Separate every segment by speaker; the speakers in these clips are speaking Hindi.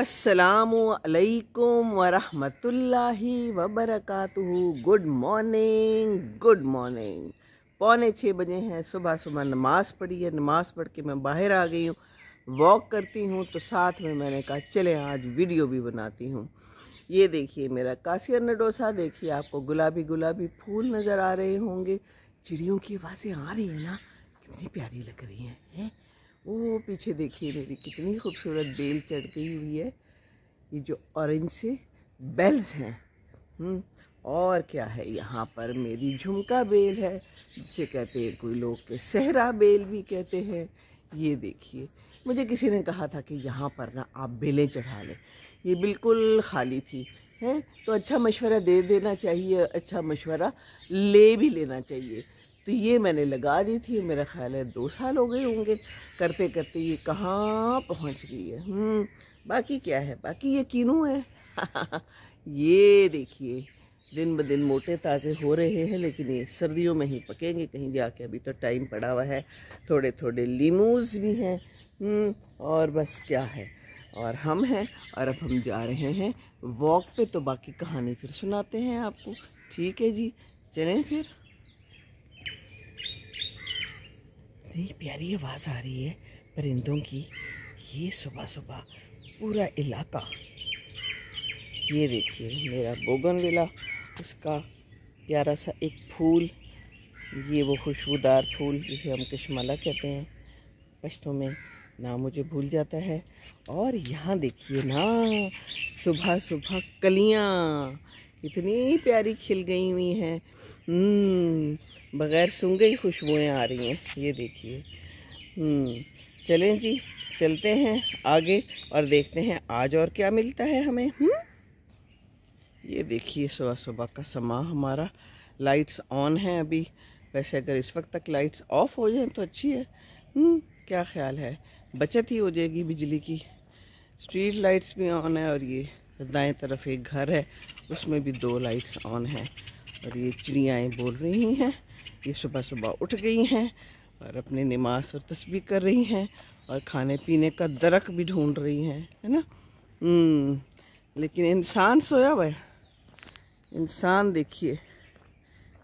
Speaker 1: असलकम वरहमतुल्लाहि वबरकू गुड मॉर्निंग गुड मॉर्निंग पौने छः बजे हैं सुबह सुबह नमाज़ पढ़ी है नमाज़ पढ़ के मैं बाहर आ गई हूँ वॉक करती हूँ तो साथ में मैंने कहा चले आज वीडियो भी बनाती हूँ ये देखिए मेरा कासियर नडोसा देखिए आपको गुलाबी गुलाबी फूल नज़र आ रहे होंगे चिड़ियों की आवाज़ें आ रही हैं ना कितनी प्यारी लग रही हैं है? वो पीछे देखिए मेरी कितनी खूबसूरत बेल चढ़ गई हुई है ये जो ऑरेंज से बेल्स हैं हम्म, और क्या है यहाँ पर मेरी झुमका बेल है जिसे कहते हैं कोई लोग के सहरा बेल भी कहते हैं ये देखिए मुझे किसी ने कहा था कि यहाँ पर ना आप बेलें चढ़ा लें ये बिल्कुल खाली थी हैं तो अच्छा मशवरा दे देना चाहिए अच्छा मशवरा ले भी लेना चाहिए तो ये मैंने लगा दी थी मेरा ख्याल है दो साल हो गए होंगे करते करते ये कहाँ पहुँच गई है हम्म, बाकी क्या है बाकी ये किनू है ये देखिए दिन ब दिन मोटे ताज़े हो रहे हैं लेकिन ये सर्दियों में ही पकेंगे कहीं जाके अभी तो टाइम पड़ा हुआ है थोड़े थोड़े लीमूज भी हैं हम्म, और बस क्या है और हम हैं और अब हम जा रहे हैं वॉक पे तो बाकी कहानी फिर सुनाते हैं आपको ठीक है जी चलें फिर इतनी प्यारी आवाज़ आ रही है परिंदों की ये सुबह सुबह पूरा इलाका ये देखिए मेरा बोगन वेला उसका प्यारा सा एक फूल ये वो खुशबूदार फूल जिसे हम कश्माला कहते हैं पश्तों में ना मुझे भूल जाता है और यहाँ देखिए ना सुबह सुबह कलियाँ इतनी प्यारी खिल गई हुई हैं हम्म, बग़ैर सूंगे ही खुशबुएँ आ रही हैं ये देखिए हम्म, चलें जी चलते हैं आगे और देखते हैं आज और क्या मिलता है हमें हुँ? हम्म? ये देखिए सुबह सुबह का समा हमारा लाइट्स ऑन है अभी वैसे अगर इस वक्त तक लाइट्स ऑफ हो जाएं तो अच्छी है हुँ? क्या ख्याल है बचत ही हो जाएगी बिजली की स्ट्रीट लाइट्स भी ऑन है और ये दाएं तरफ एक घर है उसमें भी दो लाइट्स ऑन है और ये चिड़ियाएँ बोल रही हैं ये सुबह सुबह उठ गई हैं और अपने नमाज और तस्वीर कर रही हैं और खाने पीने का दरक भी ढूंढ रही हैं है ना हम्म, लेकिन इंसान सोया हुआ है इंसान देखिए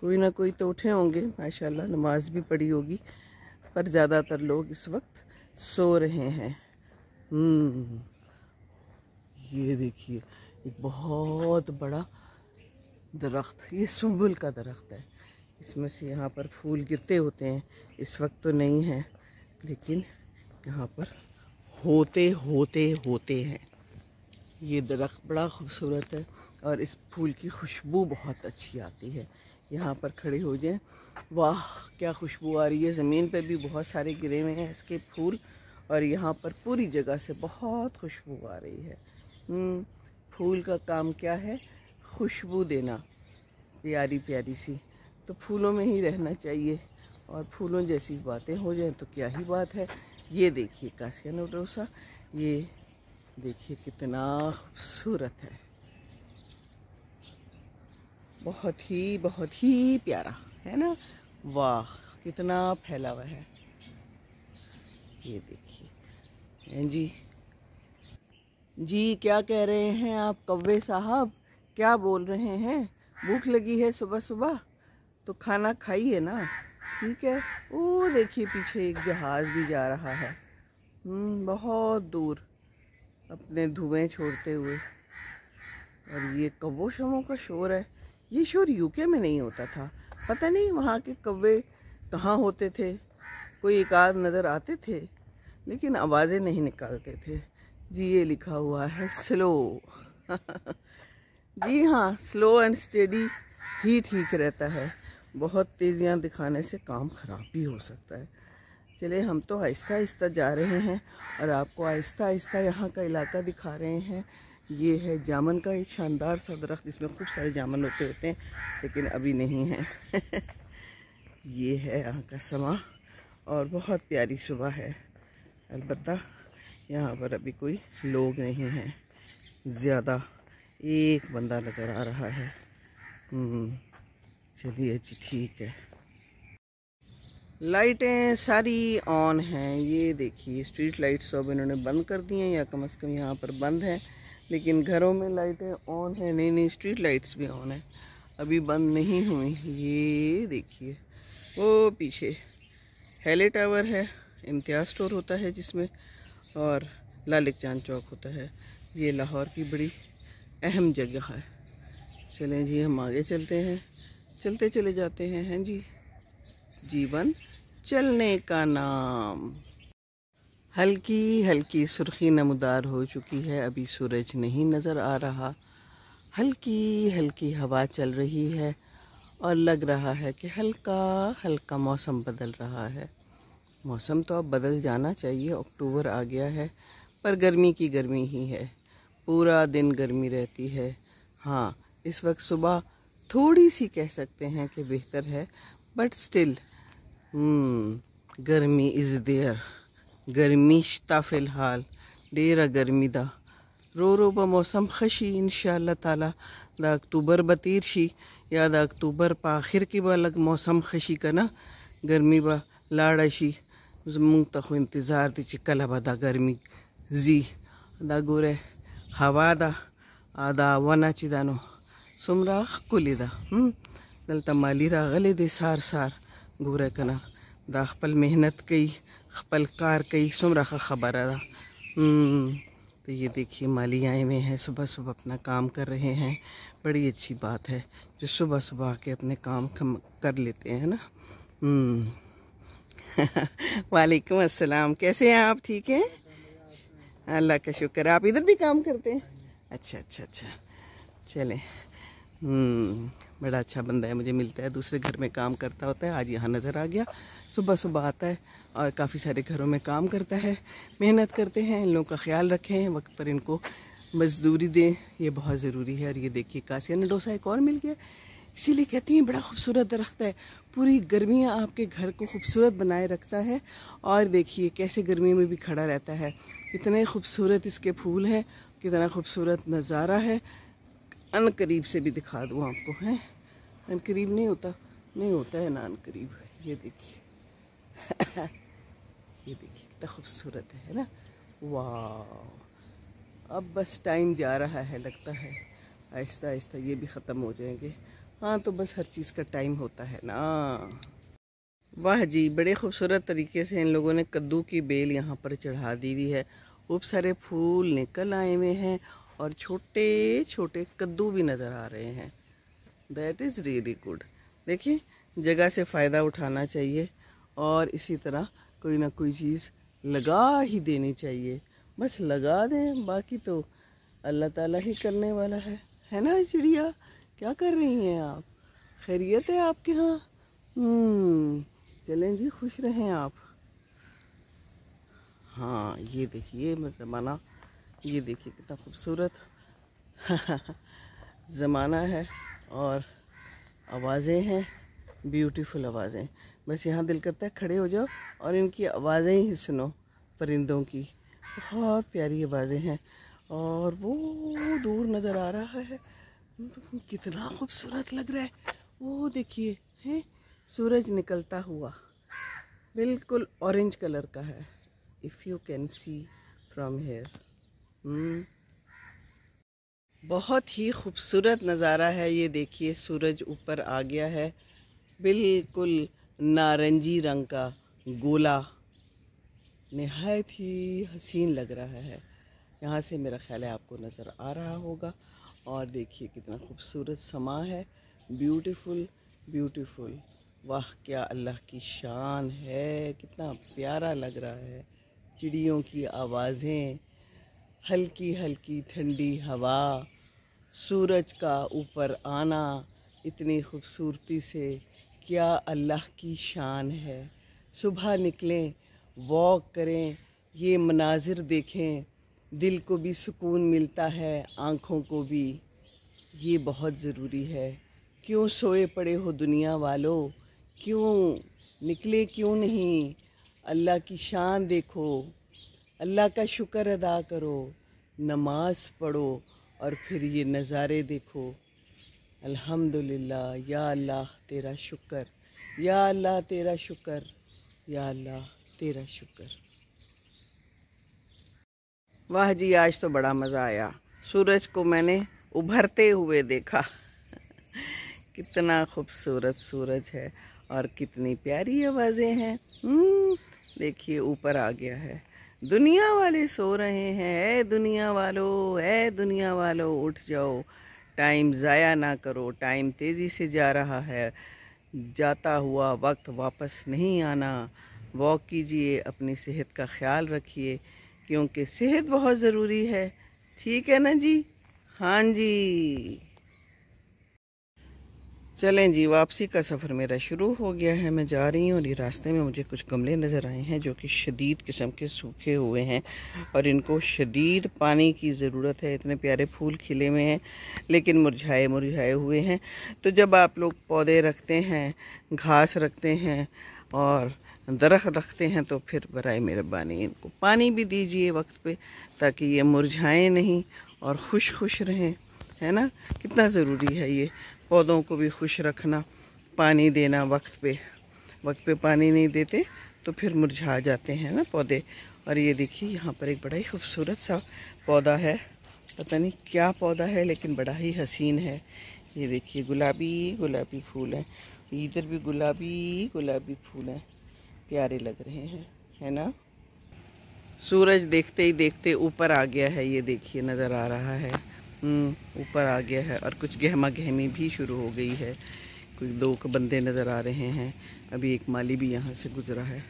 Speaker 1: कोई ना कोई तो उठे होंगे माशाल्लाह नमाज भी पढ़ी होगी पर ज़्यादातर लोग इस वक्त सो रहे हैं हम्म, ये देखिए एक बहुत बड़ा दरख्त ये सुबुल का दरख्त है इसमें से यहाँ पर फूल गिरते होते हैं इस वक्त तो नहीं है लेकिन यहाँ पर होते होते होते हैं ये दरख्त बड़ा खूबसूरत है और इस फूल की खुशबू बहुत अच्छी आती है यहाँ पर खड़े हो जाएं वाह क्या खुशबू आ रही है ज़मीन पे भी बहुत सारे गिरे हुए हैं इसके फूल और यहाँ पर पूरी जगह से बहुत खुशबू आ रही है हम्म, फूल का काम क्या है खुशबू देना प्यारी प्यारी सी तो फूलों में ही रहना चाहिए और फूलों जैसी बातें हो जाएं तो क्या ही बात है ये देखिए कासिया नोटोसा ये देखिए कितना खूबसूरत है बहुत ही बहुत ही प्यारा है ना वाह कितना फैला हुआ है ये देखिए जी जी क्या कह रहे हैं आप कव्वे साहब क्या बोल रहे हैं भूख लगी है सुबह सुबह तो खाना खाइए ना ठीक है वो देखिए पीछे एक जहाज़ भी जा रहा है हम्म, बहुत दूर अपने धुएं छोड़ते हुए और ये कव्वों शवों का शोर है ये शोर यूके में नहीं होता था पता नहीं वहाँ के कौे कहाँ होते थे कोई एक आध नज़र आते थे लेकिन आवाज़ें नहीं निकालते थे जी ये लिखा हुआ है स्लो जी हाँ स्लो एंड स्टेडी ही ठीक रहता है बहुत तेज़ियाँ दिखाने से काम ख़राब भी हो सकता है चले हम तो आहिस्ता आहिस्ता जा रहे हैं और आपको आहिस्ता आहिस्ता यहाँ का इलाका दिखा रहे हैं ये है जामन का एक शानदार सा दरख्त जिसमें खूब सारे जामन होते होते हैं लेकिन अभी नहीं है ये है यहाँ का समा और बहुत प्यारी सुबह है अलबत् यहाँ पर अभी कोई लोग नहीं हैं ज़्यादा एक बंदा नज़र आ रहा है हम्म, चलिए जी ठीक है लाइटें सारी ऑन हैं ये देखिए स्ट्रीट लाइट्स सब इन्होंने बंद कर दी हैं या कम से कम यहाँ पर बंद हैं लेकिन घरों में लाइटें ऑन हैं नहीं नहीं स्ट्रीट लाइट्स भी ऑन हैं अभी बंद नहीं हुई ये देखिए वो पीछे हेले टावर है इम्तियाज़ स्टोर होता है जिसमें और लालिक चांद चौक होता है ये लाहौर की बड़ी अहम जगह है चलें जी हम आगे चलते हैं चलते चले जाते हैं हैं जी जीवन चलने का नाम हल्की हल्की सुर्खी नमदार हो चुकी है अभी सूरज नहीं नज़र आ रहा हल्की हल्की हवा चल रही है और लग रहा है कि हल्का हल्का मौसम बदल रहा है मौसम तो अब बदल जाना चाहिए अक्टूबर आ गया है पर गर्मी की गर्मी ही है पूरा दिन गर्मी रहती है हाँ इस वक्त सुबह थोड़ी सी कह सकते हैं कि बेहतर है बट स्टिल हम्म, गर्मी इज़ देयर गर्मी शता फ़िलहाल डेरा गर्मी दा रो रो ब मौसम खशी इन ताला द अक्टूबर बतीर शी या दा अक्टूबर पा आखिर की ब अलग मौसम खशी का ना गर्मी ब लाड़ा शी मुंग तक इंतज़ार दी चिकला बदा गर्मी जी दा गोरे ಹವಾದ ಆದ ವನಚಿದನು ಸುಮ್ರಾಹ್ ಕುಲಿದ ಹ್ಞೂ दे सार सार ಸಾರ್ कना दा खपल मेहनत कई खपल कार कई सुमरा का खबर आदा तो ये देखिए माली आए हुए हैं सुबह सुबह अपना काम कर रहे हैं बड़ी अच्छी बात है जो सुबह सुबह आके अपने काम कर लेते हैं ना वालेकुम अस्सलाम कैसे हैं आप ठीक हैं अल्लाह का शुक्र है आप इधर भी काम करते हैं अच्छा अच्छा अच्छा चले हम्म, बड़ा अच्छा बंदा है मुझे मिलता है दूसरे घर में काम करता होता है आज यहाँ नज़र आ गया सुबह सुबह आता है और काफ़ी सारे घरों में काम करता है मेहनत करते हैं इन लोगों का ख्याल रखें वक्त पर इनको मजदूरी दें ये बहुत ज़रूरी है और ये देखिए कासियाना डोसा एक और मिल गया इसीलिए कहती हैं बड़ा खूबसूरत दरख्त है पूरी गर्मियाँ आपके घर को खूबसूरत बनाए रखता है और देखिए कैसे गर्मी में भी खड़ा रहता है कितने खूबसूरत इसके फूल हैं कितना खूबसूरत नज़ारा है अन करीब से भी दिखा दूँ आपको हैं अन करीब नहीं होता नहीं होता है ना अन करीब ये देखिए ये देखिए कितना खूबसूरत है ना वाह अब बस टाइम जा रहा है लगता है आहिस्ता आहिस्ता ये भी ख़त्म हो जाएंगे हाँ तो बस हर चीज़ का टाइम होता है ना वाह जी बड़े खूबसूरत तरीके से इन लोगों ने कद्दू की बेल यहाँ पर चढ़ा दी हुई है खूब सारे फूल निकल आए हुए हैं और छोटे छोटे कद्दू भी नज़र आ रहे हैं दैट इज़ रियली गुड देखिए जगह से फ़ायदा उठाना चाहिए और इसी तरह कोई ना कोई चीज़ लगा ही देनी चाहिए बस लगा दें बाकी तो अल्लाह ताला ही करने वाला है है ना चिड़िया क्या कर रही हैं आप खैरियत है आपके यहाँ हम्म। चलें जी खुश रहें आप हाँ ये देखिए मैं ज़माना ये देखिए कितना खूबसूरत ज़माना है और आवाज़ें हैं ब्यूटीफुल आवाज़ें बस यहाँ दिल करता है खड़े हो जाओ और इनकी आवाज़ें ही सुनो परिंदों की बहुत प्यारी आवाज़ें हैं और वो दूर नज़र आ रहा है कितना खूबसूरत लग रहा है वो देखिए हैं सूरज निकलता हुआ बिल्कुल ऑरेंज कलर का है if you can see from here बहुत ही खूबसूरत नज़ारा है ये देखिए सूरज ऊपर आ गया है बिल्कुल नारंगी रंग का गोला नहायत ही हसीन लग रहा है यहाँ से मेरा ख्याल है आपको नज़र आ रहा होगा और देखिए कितना खूबसूरत समा है ब्यूटीफुल ब्यूटीफुल वाह क्या अल्लाह की शान है कितना प्यारा लग रहा है चिड़ियों की आवाज़ें हल्की हल्की ठंडी हवा सूरज का ऊपर आना इतनी खूबसूरती से क्या अल्लाह की शान है सुबह निकलें वॉक करें ये मनाजिर देखें दिल को भी सुकून मिलता है आँखों को भी ये बहुत ज़रूरी है क्यों सोए पड़े हो दुनिया वालों क्यों निकले क्यों नहीं अल्लाह की शान देखो अल्लाह का शुक्र अदा करो नमाज पढ़ो और फिर ये नज़ारे देखो अल्हम्दुलिल्लाह या अल्लाह तेरा शुक्र या अल्लाह तेरा शुक्र या अल्लाह तेरा शुक्र वाह जी आज तो बड़ा मज़ा आया सूरज को मैंने उभरते हुए देखा कितना खूबसूरत सूरज है और कितनी प्यारी आवाज़ें हैं हम्म, देखिए ऊपर आ गया है दुनिया वाले सो रहे हैं ऐ दुनिया वालों ऐ दुनिया वालों उठ जाओ टाइम ज़ाया ना करो टाइम तेज़ी से जा रहा है जाता हुआ वक्त वापस नहीं आना वॉक कीजिए अपनी सेहत का ख्याल रखिए क्योंकि सेहत बहुत ज़रूरी है ठीक है ना जी हाँ जी चलें जी वापसी का सफ़र मेरा शुरू हो गया है मैं जा रही हूँ और ये रास्ते में मुझे कुछ गमले नज़र आए हैं जो कि शदीद किस्म के सूखे हुए हैं और इनको शदीद पानी की ज़रूरत है इतने प्यारे फूल खिले हुए हैं लेकिन मुरझाए मुरझाए हुए हैं तो जब आप लोग पौधे रखते हैं घास रखते हैं और दरख्त रखते हैं तो फिर बरए मेहरबानी इनको पानी भी दीजिए वक्त पर ताकि ये मुरझाएँ नहीं और खुश खुश रहें है ना कितना ज़रूरी है ये पौधों को भी खुश रखना पानी देना वक्त पे वक्त पे पानी नहीं देते तो फिर मुरझा जाते हैं ना पौधे और ये देखिए यहाँ पर एक बड़ा ही खूबसूरत सा पौधा है पता नहीं क्या पौधा है लेकिन बड़ा ही हसीन है ये देखिए गुलाबी गुलाबी फूल है इधर भी गुलाबी गुलाबी फूल हैं प्यारे लग रहे हैं है ना सूरज देखते ही देखते ऊपर आ गया है ये देखिए नज़र आ रहा है हम्म। ऊपर आ गया है और कुछ गहमा गहमी भी शुरू हो गई है कुछ दो बंदे नज़र आ रहे हैं अभी एक माली भी यहाँ से गुज़रा है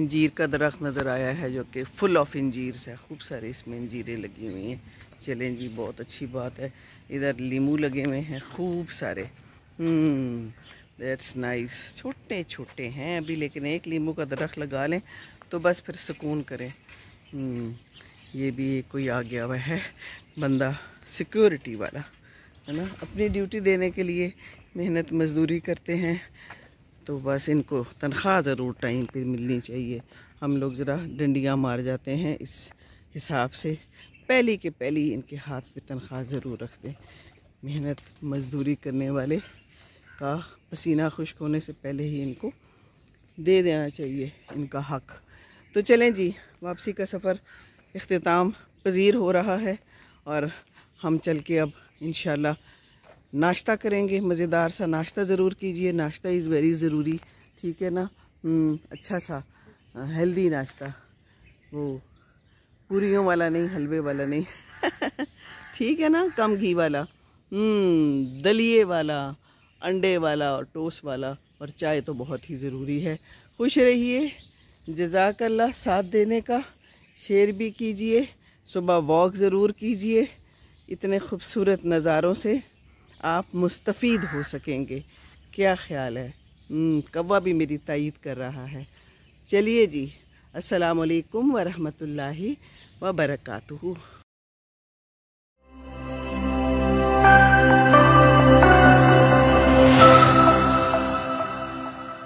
Speaker 1: इंजीर का दरख्त नज़र आया है जो कि फुल ऑफ इंजीर है खूब सारे इसमें इंजीरें लगी हुई हैं चलें जी बहुत अच्छी बात है इधर लीमू लगे हुए हैं खूब सारे दैट्स हम्म, नाइस छोटे छोटे हैं अभी लेकिन एक लीमू का दरख्त लगा लें तो बस फिर सुकून करें हम्म, ये भी कोई आ गया हुआ है बंदा सिक्योरिटी वाला है ना अपनी ड्यूटी देने के लिए मेहनत मजदूरी करते हैं तो बस इनको तनख्वाह ज़रूर टाइम पे मिलनी चाहिए हम लोग ज़रा डंडियाँ मार जाते हैं इस हिसाब से पहली के पहली इनके हाथ पे तनख्वाह ज़रूर रख दें मेहनत मजदूरी करने वाले का पसीना खुश्क होने से पहले ही इनको दे देना चाहिए इनका हक तो चलें जी वापसी का सफ़र अख्ताम पजीर हो रहा है और हम चल के अब इन नाश्ता करेंगे मज़ेदार सा नाश्ता ज़रूर कीजिए नाश्ता इज़ वेरी ज़रूरी ठीक है ना हम्म, अच्छा सा हेल्दी नाश्ता वो पूरीयों वाला नहीं हलवे वाला नहीं ठीक है ना कम घी वाला हम्म, दलिए वाला अंडे वाला और टोस्ट वाला और चाय तो बहुत ही ज़रूरी है खुश रहिए जजाकल्ला साथ देने का शेयर भी कीजिए सुबह वॉक ज़रूर कीजिए इतने खूबसूरत नज़ारों से आप मुस्तफ़ हो सकेंगे क्या ख्याल है हम्म, कौवा भी मेरी तइद कर रहा है चलिए जी असलकम वरहमल वबरकू